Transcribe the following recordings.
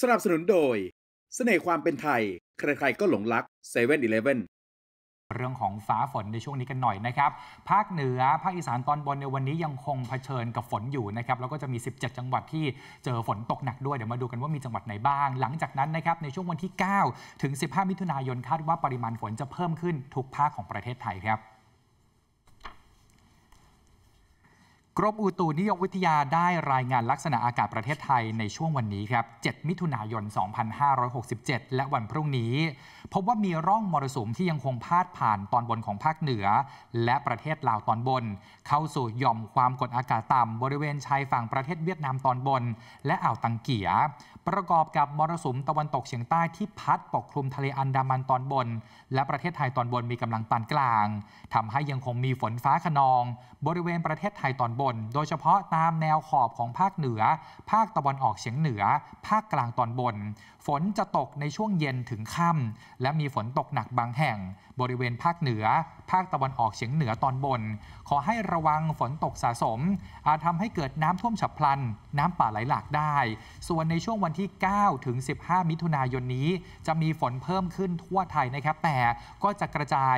สนับสนุนโดย เสน่ห์ความเป็นไทย ใครๆก็หลงรักเซเว่นอีเรื่องของฟ้าฝนในช่วงนี้กันหน่อยนะครับ ภาคเหนือภาคอีสานตอนบนในวันนี้ยังคงเผชิญกับฝนอยู่นะครับ แล้วก็จะมี 17 จังหวัดที่เจอฝนตกหนักด้วย เดี๋ยวมาดูกันว่ามีจังหวัดไหนบ้างหลังจากนั้นนะครับในช่วงวันที่ 9 ถึง 15 มิถุนายนคาดว่าปริมาณฝนจะเพิ่มขึ้นทุกภาคของประเทศไทยครับกรมอุตุนิยมวิทยาได้รายงานลักษณะอากาศประเทศไทยในช่วงวันนี้ครับ 7 มิถุนายน 2567 และวันพรุ่งนี้ พบว่ามีร่องมรสุมที่ยังคงพาดผ่านตอนบนของภาคเหนือ และประเทศลาวตอนบน เข้าสู่หย่อมความกดอากาศต่ำ บริเวณชายฝั่งประเทศเวียดนามตอนบน และอ่าวตังเกียประกอบกับมรสุมตะวันตกเฉียงใต้ที่พัดปกคลุมทะเลอันดามันตอนบน และประเทศไทยตอนบนมีกำลังปานกลาง ทำให้ยังคงมีฝนฟ้าขนอง บริเวณประเทศไทยตอนบน โดยเฉพาะตามแนวขอบของภาคเหนือ ภาคตะวันออกเฉียงเหนือ ภาคกลางตอนบน ฝนจะตกในช่วงเย็นถึงค่ำ และมีฝนตกหนักบางแห่ง บริเวณภาคเหนือ ภาคตะวันออกเฉียงเหนือตอนบน ขอให้ระวังฝนตกสะสม อาจทำให้เกิดน้ำท่วมฉับพลัน น้ำป่าไหลหลากได้ ส่วนในช่วงวันที่ 9 ถึง 15 มิถุนายนนี้ จะมีฝนเพิ่มขึ้นทั่วไทยนะครับ แต่ก็จะกระจาย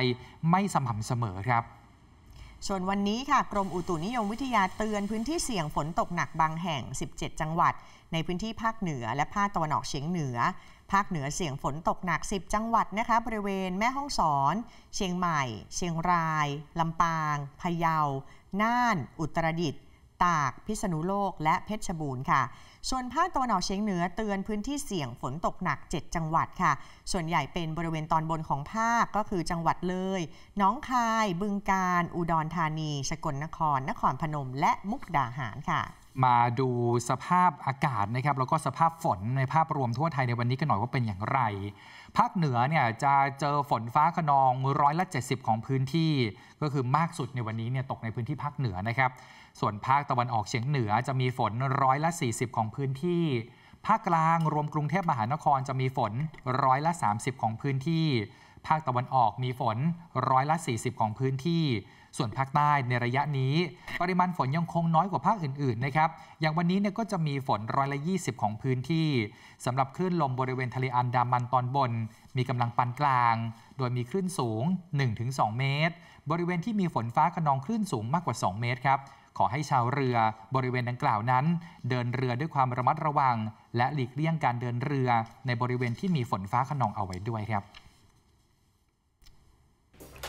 ไม่สม่ำเสมอครับ ส่วนวันนี้ค่ะกรมอุตุนิยมวิทยาเตือนพื้นที่เสี่ยงฝนตกหนักบางแห่ง 17 จังหวัด ในพื้นที่ภาคเหนือและภาคตะวันออกเฉียงเหนือ ภาคเหนือเสี่ยงฝนตกหนัก 10 จังหวัดนะคะบริเวณแม่ฮ่องสอน เชียงใหม่ เชียงรายลำปางพะเยาน่าน อุตรดิตถ์ตากพิษณุโลกและเพชรบูรณ์ค่ะ ส่วนภาคตะวันออกเฉียงเหนือเตือนพื้นที่เสี่ยงฝนตกหนัก 7 จังหวัดค่ะ ส่วนใหญ่เป็นบริเวณตอนบนของภาคก็คือจังหวัดเลย น้องคายบึงกาฬอุดรธานีสกลนคร นครพนม และมุกดาหารค่ะมาดูสภาพอากาศนะครับแล้วก็สภาพฝนในภาพรวมทั่วไทยในวันนี้กันหน่อยว่าเป็นอย่างไร ภาคเหนือเนี่ยจะเจอฝนฟ้าขนองร้อยละ70 ของพื้นที่ ก็คือมากสุดในวันนี้เนี่ยตกในพื้นที่ภาคเหนือนะครับ ส่วนภาคตะวันออกเฉียงเหนือจะมีฝนร้อยละ 40 ของพื้นที่ ภาคกลางรวมกรุงเทพมหานครจะมีฝนร้อยละ 30 ของพื้นที่ภาคตะวันออกมีฝนร้อยละ 40 ของพื้นที่ ส่วนภาคใต้ในระยะนี้ ปริมาณฝนยังคงน้อยกว่าภาคอื่นๆนะครับ อย่างวันนี้เนี่ยก็จะมีฝนร้อยละ 20 ของพื้นที่ สำหรับคลื่นลมบริเวณทะเลอันดามันตอนบน มีกำลังปานกลาง โดยมีคลื่นสูง 1-2 เมตร บริเวณที่มีฝนฟ้าขนองคลื่นสูงมากกว่า 2 เมตรครับ ขอให้ชาวเรือบริเวณดังกล่าวนั้น เดินเรือด้วยความระมัดระวังและหลีกเลี่ยงการเดินเรือในบริเวณที่มีฝนฟ้าขนองเอาไว้ด้วยครับ